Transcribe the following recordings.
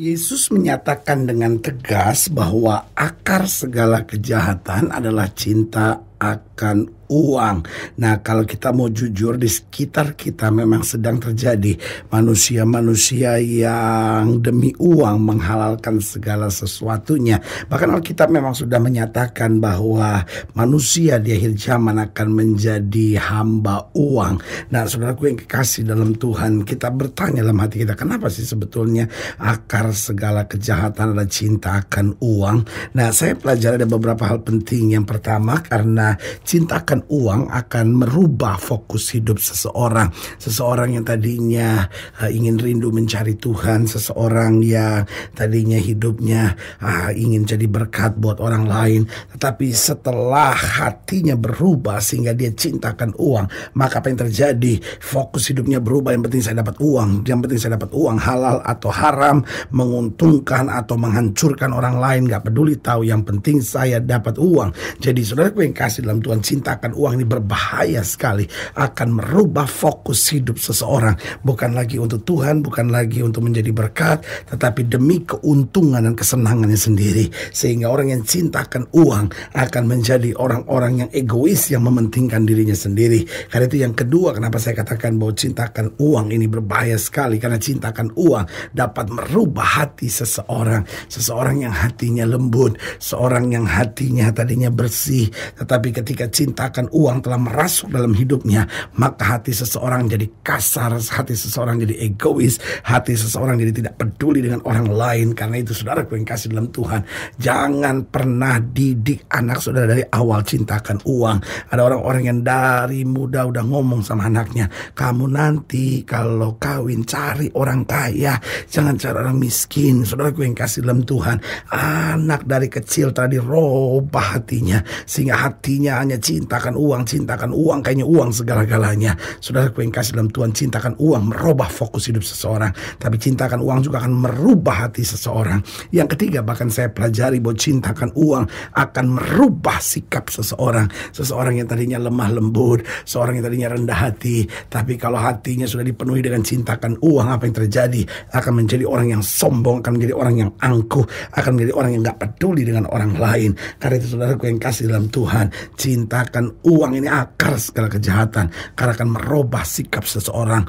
Yesus menyatakan dengan tegas bahwa akar segala kejahatan adalah cinta akan uang. Nah, kalau kita mau jujur di sekitar kita memang sedang terjadi manusia-manusia yang demi uang menghalalkan segala sesuatunya. Bahkan Alkitab memang sudah menyatakan bahwa manusia di akhir zaman akan menjadi hamba uang. Nah, saudaraku yang kekasih dalam Tuhan, kita bertanya dalam hati kita, kenapa sih sebetulnya akar segala kejahatan adalah cinta akan uang? Nah, saya pelajari ada beberapa hal penting. Yang pertama karena cintakan cinta akan uang akan merubah fokus hidup seseorang. Seseorang yang tadinya uh, ingin rindu mencari Tuhan, seseorang yang tadinya hidupnya uh, ingin jadi berkat buat orang lain, tetapi setelah hatinya berubah sehingga dia cintakan uang, maka apa yang terjadi? Fokus hidupnya berubah, yang penting saya dapat uang, yang penting saya dapat uang halal atau haram, menguntungkan atau menghancurkan orang lain, gak peduli tahu yang penting saya dapat uang. Jadi saudara yang kasih kasih dalam Tuhan cinta akan uang ini berbahaya sekali akan merubah fokus hidup seseorang bukan lagi untuk Tuhan bukan lagi untuk menjadi berkat tetapi demi keuntungan dan kesenangannya sendiri sehingga orang yang cinta akan uang akan menjadi orang-orang yang egois yang mementingkan dirinya sendiri karena itu yang kedua kenapa saya katakan bahwa cinta akan uang ini berbahaya sekali karena cinta akan uang dapat merubah hati seseorang seseorang yang hatinya lembut seorang yang hatinya tadinya bersih tetapi tetapi ketika cinta akan uang telah merasuk dalam hidupnya, maka hati seseorang jadi kasar, hati seseorang jadi egois, hati seseorang jadi tidak peduli dengan orang lain. Karena itu saudara yang kasih dalam Tuhan, jangan pernah didik anak saudara dari awal cinta akan uang. Ada orang-orang yang dari muda udah ngomong sama anaknya, kamu nanti kalau kawin cari orang kaya, jangan cari orang miskin. Saudara ku yang kasih dalam Tuhan, anak dari kecil tadi robah hatinya sehingga hati hatinya hanya cintakan uang, cintakan uang, kayaknya uang segala-galanya. Saudara yang kasih dalam Tuhan, cintakan uang merubah fokus hidup seseorang. Tapi cintakan uang juga akan merubah hati seseorang. Yang ketiga bahkan saya pelajari bahwa cintakan uang akan merubah sikap seseorang. Seseorang yang tadinya lemah lembut, seorang yang tadinya rendah hati. Tapi kalau hatinya sudah dipenuhi dengan cintakan uang, apa yang terjadi? Akan menjadi orang yang sombong, akan menjadi orang yang angkuh, akan menjadi orang yang gak peduli dengan orang lain. Karena itu saudara, saudaraku yang kasih dalam Tuhan, Cintakan uang ini akar segala kejahatan karena akan merubah sikap seseorang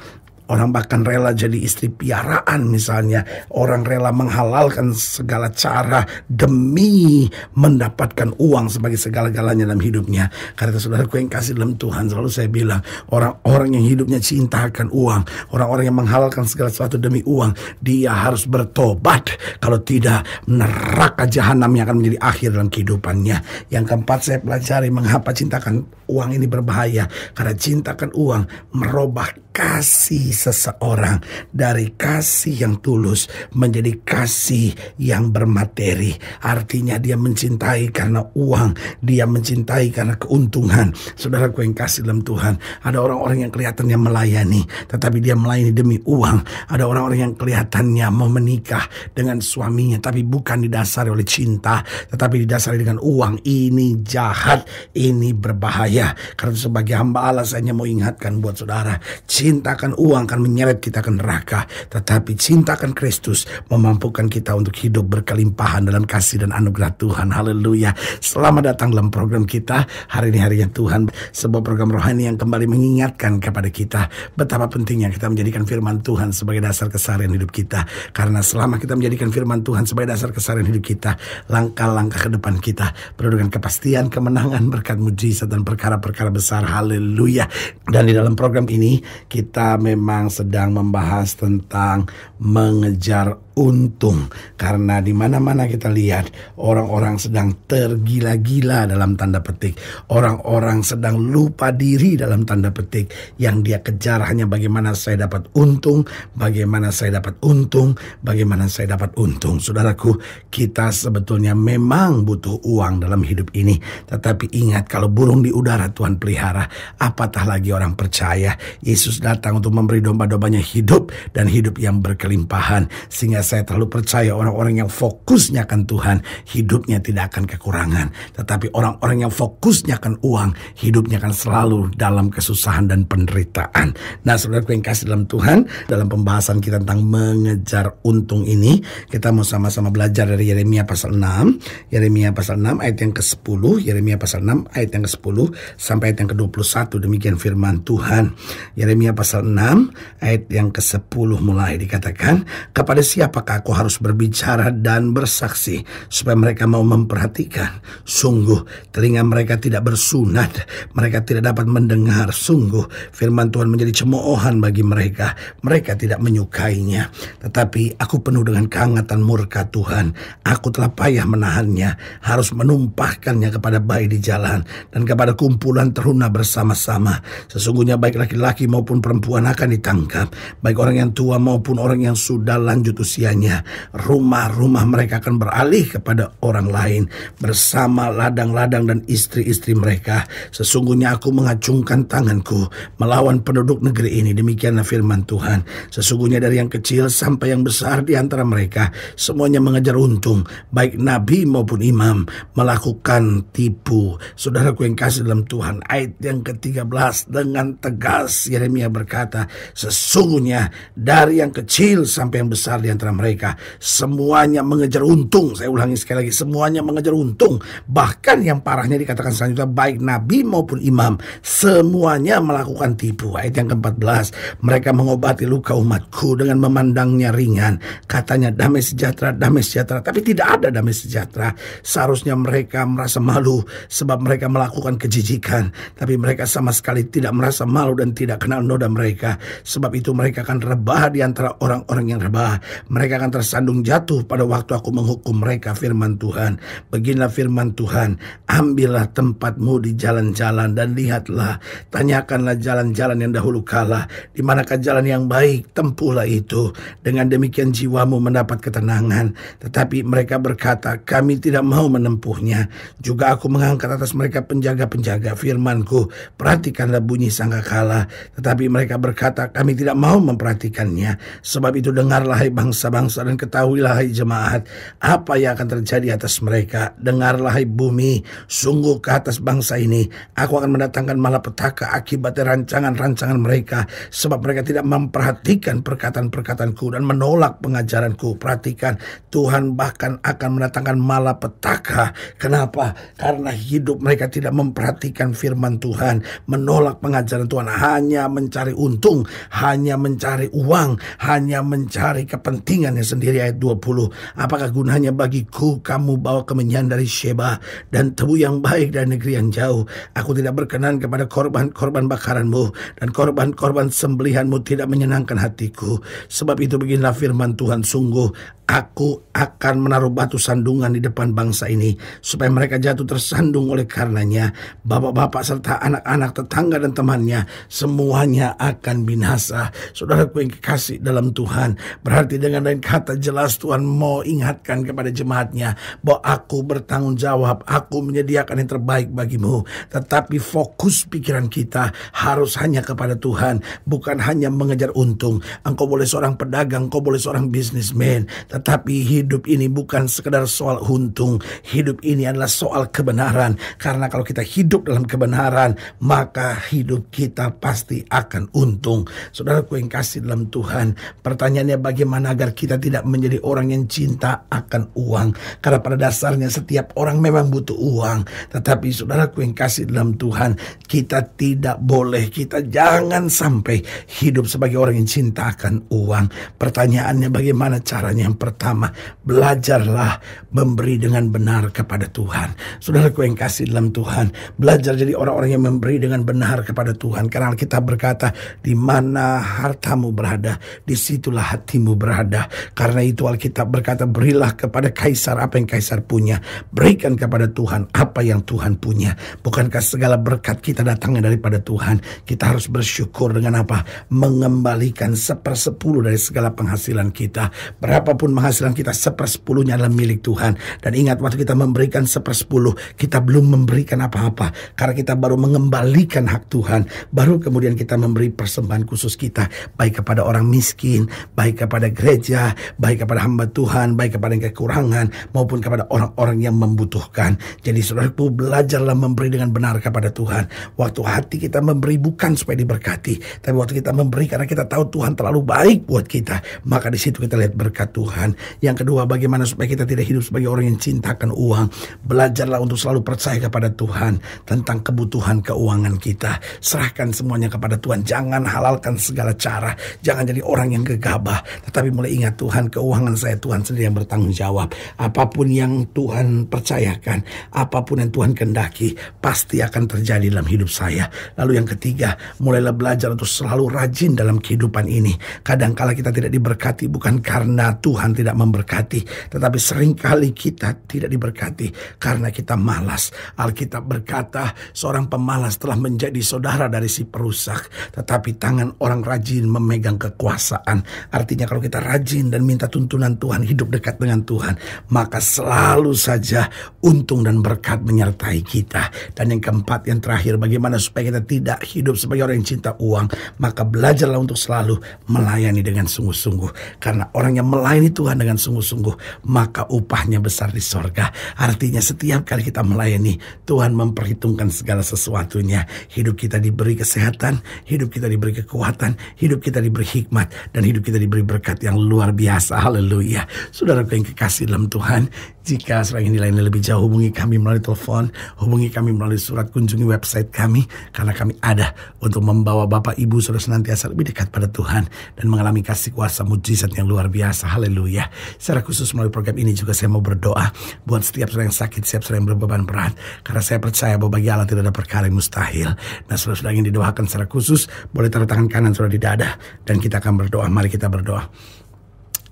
Orang bahkan rela jadi istri piaraan misalnya. Orang rela menghalalkan segala cara demi mendapatkan uang sebagai segala-galanya dalam hidupnya. Karena itu saudara yang kasih dalam Tuhan selalu saya bilang orang-orang yang hidupnya cintakan uang, orang-orang yang menghalalkan segala sesuatu demi uang, dia harus bertobat. Kalau tidak neraka jahanam yang akan menjadi akhir dalam kehidupannya. Yang keempat saya pelajari mengapa cintakan uang ini berbahaya karena cintakan uang merubah kasih seseorang dari kasih yang tulus menjadi kasih yang bermateri. Artinya dia mencintai karena uang, dia mencintai karena keuntungan. Saudara ku yang kasih dalam Tuhan, ada orang-orang yang kelihatannya melayani, tetapi dia melayani demi uang. Ada orang-orang yang kelihatannya mau menikah dengan suaminya, tapi bukan didasari oleh cinta, tetapi didasari dengan uang. Ini jahat, ini berbahaya. Karena sebagai hamba Allah saya hanya mau ingatkan buat saudara, cintakan uang akan menyeret kita ke neraka, tetapi cinta akan Kristus memampukan kita untuk hidup berkelimpahan dalam kasih dan anugerah Tuhan. Haleluya. Selamat datang dalam program kita. Hari ini harinya Tuhan, sebuah program rohani yang kembali mengingatkan kepada kita betapa pentingnya kita menjadikan firman Tuhan sebagai dasar keseharian hidup kita. Karena selama kita menjadikan firman Tuhan sebagai dasar keseharian hidup kita, langkah-langkah ke depan kita penuh dengan kepastian, kemenangan, berkat mujizat dan perkara-perkara besar. Haleluya. Dan di dalam program ini kita memang memang sedang membahas tentang mengejar untung karena di mana-mana kita lihat orang-orang sedang tergila-gila dalam tanda petik, orang-orang sedang lupa diri dalam tanda petik yang dia kejar hanya bagaimana saya dapat untung, bagaimana saya dapat untung, bagaimana saya dapat untung. Saudaraku, kita sebetulnya memang butuh uang dalam hidup ini, tetapi ingat kalau burung di udara Tuhan pelihara, apatah lagi orang percaya. Yesus datang untuk memberi domba-dombanya hidup dan hidup yang berkelimpahan sehingga saya terlalu percaya orang-orang yang fokusnya akan Tuhan, hidupnya tidak akan kekurangan. Tetapi orang-orang yang fokusnya akan uang, hidupnya akan selalu dalam kesusahan dan penderitaan. Nah, saudara yang kasih dalam Tuhan, dalam pembahasan kita tentang mengejar untung ini, kita mau sama-sama belajar dari Yeremia pasal 6, Yeremia pasal 6 ayat yang ke-10, Yeremia pasal 6 ayat yang ke-10 sampai ayat yang ke-21. Demikian firman Tuhan. Yeremia pasal 6 ayat yang ke-10 mulai dikatakan, kepada siapa Apakah aku harus berbicara dan bersaksi supaya mereka mau memperhatikan? Sungguh, telinga mereka tidak bersunat. Mereka tidak dapat mendengar. Sungguh, firman Tuhan menjadi cemoohan bagi mereka. Mereka tidak menyukainya. Tetapi aku penuh dengan kehangatan murka Tuhan. Aku telah payah menahannya. Harus menumpahkannya kepada bayi di jalan dan kepada kumpulan teruna bersama-sama. Sesungguhnya baik laki-laki maupun perempuan akan ditangkap. Baik orang yang tua maupun orang yang sudah lanjut usia manusianya. Rumah-rumah mereka akan beralih kepada orang lain bersama ladang-ladang dan istri-istri mereka. Sesungguhnya aku mengacungkan tanganku melawan penduduk negeri ini. Demikianlah firman Tuhan. Sesungguhnya dari yang kecil sampai yang besar di antara mereka semuanya mengejar untung, baik nabi maupun imam melakukan tipu. Saudaraku yang kasih dalam Tuhan, ayat yang ke-13 dengan tegas Yeremia berkata, sesungguhnya dari yang kecil sampai yang besar di antara antara mereka. Semuanya mengejar untung. Saya ulangi sekali lagi, semuanya mengejar untung. Bahkan yang parahnya dikatakan selanjutnya, baik nabi maupun imam, semuanya melakukan tipu. Ayat yang ke-14, mereka mengobati luka umatku dengan memandangnya ringan. Katanya damai sejahtera, damai sejahtera. Tapi tidak ada damai sejahtera. Seharusnya mereka merasa malu sebab mereka melakukan kejijikan. Tapi mereka sama sekali tidak merasa malu dan tidak kenal noda mereka. Sebab itu mereka akan rebah di antara orang-orang yang rebah. Mereka mereka akan tersandung jatuh pada waktu aku menghukum mereka firman Tuhan. Beginilah firman Tuhan, ambillah tempatmu di jalan-jalan dan lihatlah, tanyakanlah jalan-jalan yang dahulu kala, di manakah jalan yang baik, tempuhlah itu. Dengan demikian jiwamu mendapat ketenangan. Tetapi mereka berkata, kami tidak mau menempuhnya. Juga aku mengangkat atas mereka penjaga-penjaga firmanku, perhatikanlah bunyi sangka kalah. Tetapi mereka berkata, kami tidak mau memperhatikannya. Sebab itu dengarlah hai bangsa bangsa dan ketahuilah hai jemaat apa yang akan terjadi atas mereka. Dengarlah hai bumi, sungguh ke atas bangsa ini aku akan mendatangkan malapetaka akibat rancangan-rancangan mereka sebab mereka tidak memperhatikan perkataan-perkataanku dan menolak pengajaranku. Perhatikan Tuhan bahkan akan mendatangkan malapetaka. Kenapa? Karena hidup mereka tidak memperhatikan firman Tuhan, menolak pengajaran Tuhan, hanya mencari untung, hanya mencari uang, hanya mencari kepentingan kepentingannya sendiri ayat 20. Apakah gunanya bagiku kamu bawa kemenyan dari Sheba dan tebu yang baik dari negeri yang jauh. Aku tidak berkenan kepada korban-korban bakaranmu dan korban-korban sembelihanmu tidak menyenangkan hatiku. Sebab itu beginilah firman Tuhan sungguh Aku akan menaruh batu sandungan di depan bangsa ini supaya mereka jatuh tersandung oleh karenanya. Bapak-bapak serta anak-anak tetangga dan temannya semuanya akan binasa. Saudara, Saudaraku yang kekasih dalam Tuhan. Berarti dengan lain kata jelas Tuhan mau ingatkan kepada jemaatnya bahwa aku bertanggung jawab, aku menyediakan yang terbaik bagimu. Tetapi fokus pikiran kita harus hanya kepada Tuhan, bukan hanya mengejar untung. Engkau boleh seorang pedagang, engkau boleh seorang bisnismen, tetapi hidup ini bukan sekedar soal untung. Hidup ini adalah soal kebenaran. Karena kalau kita hidup dalam kebenaran, maka hidup kita pasti akan untung. Saudaraku yang kasih dalam Tuhan, pertanyaannya bagaimana agar kita tidak menjadi orang yang cinta akan uang. Karena pada dasarnya setiap orang memang butuh uang. Tetapi saudaraku yang kasih dalam Tuhan, kita tidak boleh, kita jangan sampai hidup sebagai orang yang cinta akan uang. Pertanyaannya bagaimana caranya yang pertama pertama, belajarlah memberi dengan benar kepada Tuhan. Saudaraku yang kasih dalam Tuhan, belajar jadi orang-orang yang memberi dengan benar kepada Tuhan. Karena kita berkata, di mana hartamu berada, disitulah hatimu berada. Karena itu Alkitab berkata, berilah kepada Kaisar apa yang Kaisar punya. Berikan kepada Tuhan apa yang Tuhan punya. Bukankah segala berkat kita datangnya daripada Tuhan. Kita harus bersyukur dengan apa? Mengembalikan sepersepuluh dari segala penghasilan kita. Berapapun Walaupun penghasilan kita sepersepuluhnya adalah milik Tuhan. Dan ingat waktu kita memberikan sepersepuluh, kita belum memberikan apa-apa. Karena kita baru mengembalikan hak Tuhan. Baru kemudian kita memberi persembahan khusus kita. Baik kepada orang miskin, baik kepada gereja, baik kepada hamba Tuhan, baik kepada yang kekurangan, maupun kepada orang-orang yang membutuhkan. Jadi saudaraku belajarlah memberi dengan benar kepada Tuhan. Waktu hati kita memberi bukan supaya diberkati. Tapi waktu kita memberi karena kita tahu Tuhan terlalu baik buat kita. Maka di situ kita lihat berkat Tuhan. Tuhan. Yang kedua, bagaimana supaya kita tidak hidup sebagai orang yang cintakan uang. Belajarlah untuk selalu percaya kepada Tuhan tentang kebutuhan keuangan kita. Serahkan semuanya kepada Tuhan. Jangan halalkan segala cara. Jangan jadi orang yang gegabah. Tetapi mulai ingat Tuhan, keuangan saya Tuhan sendiri yang bertanggung jawab. Apapun yang Tuhan percayakan, apapun yang Tuhan kendaki, pasti akan terjadi dalam hidup saya. Lalu yang ketiga, mulailah belajar untuk selalu rajin dalam kehidupan ini. Kadangkala kita tidak diberkati bukan karena Tuhan Tuhan tidak memberkati, tetapi seringkali kita tidak diberkati karena kita malas. Alkitab berkata, seorang pemalas telah menjadi saudara dari si perusak, tetapi tangan orang rajin memegang kekuasaan. Artinya kalau kita rajin dan minta tuntunan Tuhan, hidup dekat dengan Tuhan, maka selalu saja untung dan berkat menyertai kita. Dan yang keempat, yang terakhir, bagaimana supaya kita tidak hidup sebagai orang yang cinta uang, maka belajarlah untuk selalu melayani dengan sungguh-sungguh. Karena orang yang melayani itu Tuhan dengan sungguh-sungguh, maka upahnya besar di sorga. Artinya setiap kali kita melayani, Tuhan memperhitungkan segala sesuatunya. Hidup kita diberi kesehatan, hidup kita diberi kekuatan, hidup kita diberi hikmat, dan hidup kita diberi berkat yang luar biasa. Haleluya. Saudara yang kekasih dalam Tuhan, jika selain nilai-nilai lebih jauh, hubungi kami melalui telepon, hubungi kami melalui surat, kunjungi website kami, karena kami ada untuk membawa Bapak Ibu Saudara senantiasa lebih dekat pada Tuhan dan mengalami kasih kuasa mujizat yang luar biasa. Haleluya. Secara khusus melalui program ini juga saya mau berdoa buat setiap saudara yang sakit, setiap saudara yang berbeban berat, karena saya percaya bahwa bagi Allah tidak ada perkara yang mustahil. Nah, saudara-saudara yang didoakan secara khusus, boleh taruh tangan kanan saudara di dada, dan kita akan berdoa. Mari kita berdoa.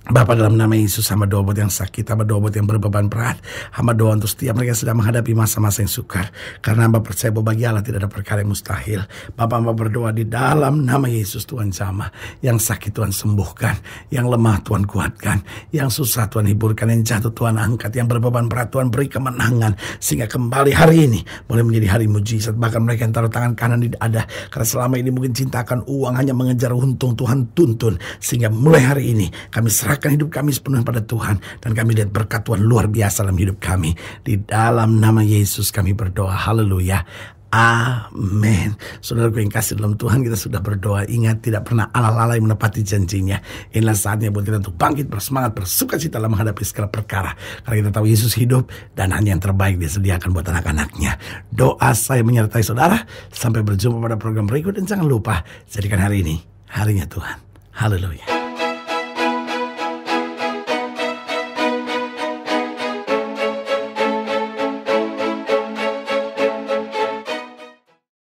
Bapak dalam nama Yesus sama doa buat yang sakit, sama doa buat yang berbeban berat, sama doa untuk setiap mereka yang sedang menghadapi masa-masa yang sukar. Karena hamba percaya bahwa bagi Allah tidak ada perkara yang mustahil. Bapak hamba berdoa di dalam nama Yesus Tuhan sama. Yang sakit Tuhan sembuhkan, yang lemah Tuhan kuatkan, yang susah Tuhan hiburkan, yang jatuh Tuhan angkat, yang berbeban berat Tuhan beri kemenangan. Sehingga kembali hari ini boleh menjadi hari mujizat. Bahkan mereka yang taruh tangan kanan tidak ada. Karena selama ini mungkin cinta akan uang hanya mengejar untung Tuhan tuntun. Sehingga mulai hari ini kami serah serahkan hidup kami sepenuhnya pada Tuhan. Dan kami lihat berkat Tuhan luar biasa dalam hidup kami. Di dalam nama Yesus kami berdoa. Haleluya. Amin. Saudara yang kasih dalam Tuhan, kita sudah berdoa. Ingat, tidak pernah Allah lalai menepati janjinya. Inilah saatnya buat kita untuk bangkit, bersemangat, bersuka cita dalam menghadapi segala perkara. Karena kita tahu Yesus hidup dan hanya yang terbaik dia sediakan buat anak-anaknya. Doa saya menyertai saudara. Sampai berjumpa pada program berikut. Dan jangan lupa, jadikan hari ini harinya Tuhan. Haleluya.